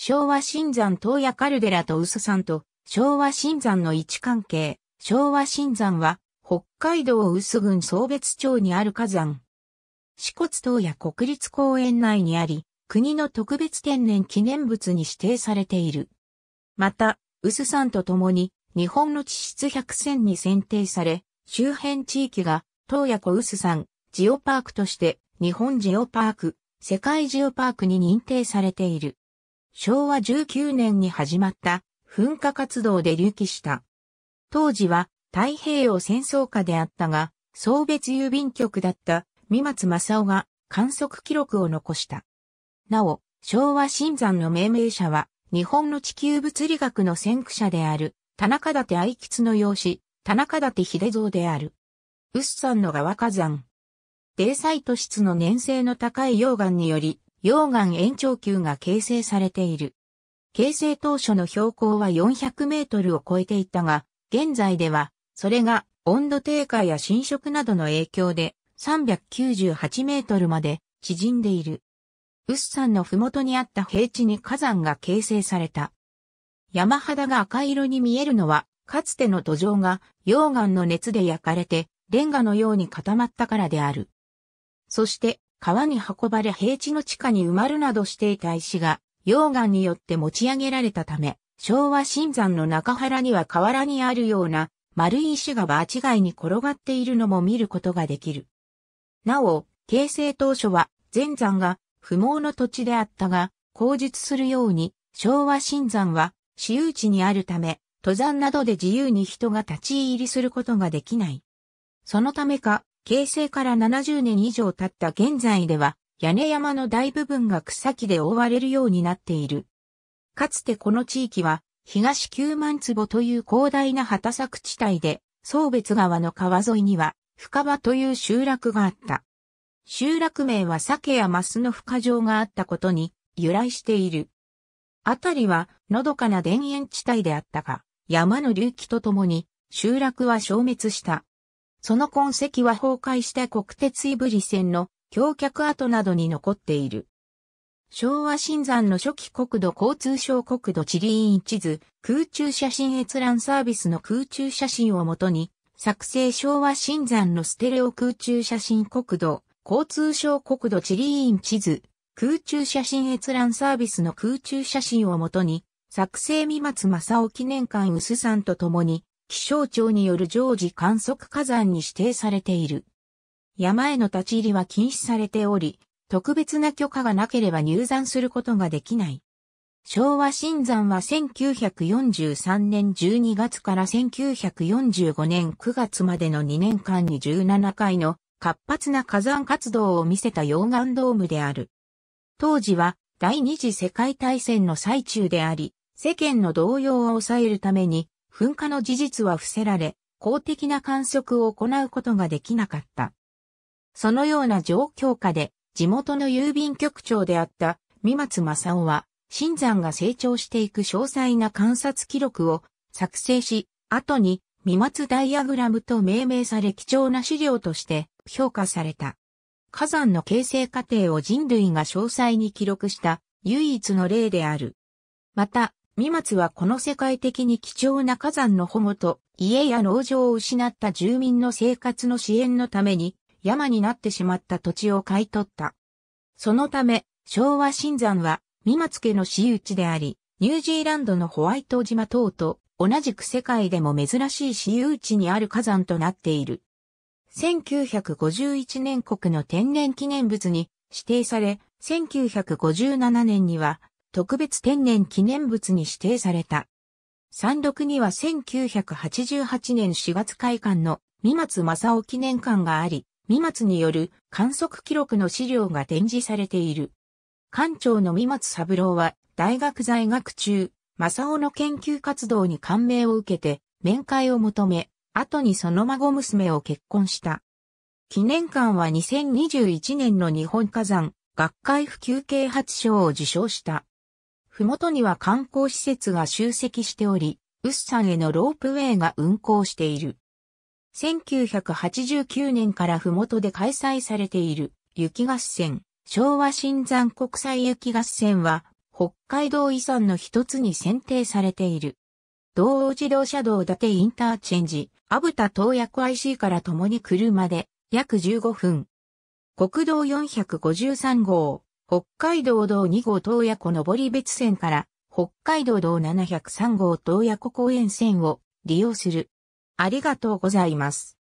昭和新山東野カルデラと薄山と、昭和新山の位置関係。昭和新山は、北海道薄郡総別町にある火山。四骨東野国立公園内にあり、国の特別天然記念物に指定されている。また、薄山と共に、日本の地質百選に選定され、周辺地域が、東野湖薄山、ジオパークとして、日本ジオパーク、世界ジオパークに認定されている。昭和19年に始まった噴火活動で隆起した。当時は太平洋戦争下であったが、送別郵便局だった三松正夫が観測記録を残した。なお、昭和新山の命名者は、日本の地球物理学の先駆者である、田中立愛吉の養子、田中立秀蔵である。ウッサンの川火山。デーサイト質の粘性の高い溶岩により、溶岩延長球が形成されている。形成当初の標高は400メートルを超えていたが、現在では、それが温度低下や浸食などの影響で398メートルまで縮んでいる。ウッサンの麓にあった平地に火山が形成された。山肌が赤色に見えるのは、かつての土壌が溶岩の熱で焼かれて、レンガのように固まったからである。そして、川に運ばれ平地の地下に埋まるなどしていた石が、溶岩によって持ち上げられたため、昭和新山の中原には河原にあるような丸い石が場違いに転がっているのも見ることができる。なお、形成当初は前山が不毛の土地であったが、口述するように昭和新山は私有地にあるため、登山などで自由に人が立ち入りすることができない。そのためか、形成から70年以上経った現在では、屋根山の大部分が草木で覆われるようになっている。かつてこの地域は、東九万坪という広大な畑作地帯で、宗別川の川沿いには、深場という集落があった。集落名は鮭やマスの深場があったことに由来している。あたりはのどかな田園地帯であったが、山の隆起とともに集落は消滅した。その痕跡は崩壊した国鉄ぶり線の橋脚跡などに残っている。昭和新山の初期国土交通省国土地理院地図、空中写真閲覧サービスの空中写真をもとに、作成昭和新山のステレオ空中写真国土、交通省国土地理院地図、空中写真閲覧サービスの空中写真をもとに、作成三松正夫記念館薄さんと共に、気象庁による常時観測火山に指定されている。山への立ち入りは禁止されており、特別な許可がなければ入山することができない。昭和新山は1943年12月から1945年9月までの2年間に17回の活発な火山活動を見せた溶岩ドームである。当時は第二次世界大戦の最中であり、世間の動揺を抑えるために噴火の事実は伏せられ、公的な観測を行うことができなかった。そのような状況下で、地元の郵便局長であった三松正夫は、新山が成長していく詳細な観察記録を作成し、後に三松ダイアグラムと命名され貴重な資料として評価された。火山の形成過程を人類が詳細に記録した唯一の例である。また、三松はこの世界的に貴重な火山の保護と家や農場を失った住民の生活の支援のために山になってしまった土地を買い取った。そのため昭和新山は三松家の私有地であり、ニュージーランドのホワイト島等と同じく世界でも珍しい私有地にある火山となっている。1951年国の天然記念物に指定され、1957年には特別天然記念物に指定された。山麓には1988年4月開館の三松正夫記念館があり、三松による観測記録の資料が展示されている。館長の三松三郎は大学在学中、正夫の研究活動に感銘を受けて面会を求め、後にその孫娘を結婚した。記念館は2021年の日本火山学会普及啓発賞を受賞した。ふもとには観光施設が集積しており、ウッサンへのロープウェイが運行している。1989年からふもとで開催されている雪合戦、昭和新山国際雪合戦は、北海道遺産の一つに選定されている。道央自動車道立インターチェンジ、アブタ東薬 IC から共に車で約15分。国道453号、北海道道2号洞爺湖上り別線から北海道道703号洞爺湖公園線を利用する。ありがとうございます。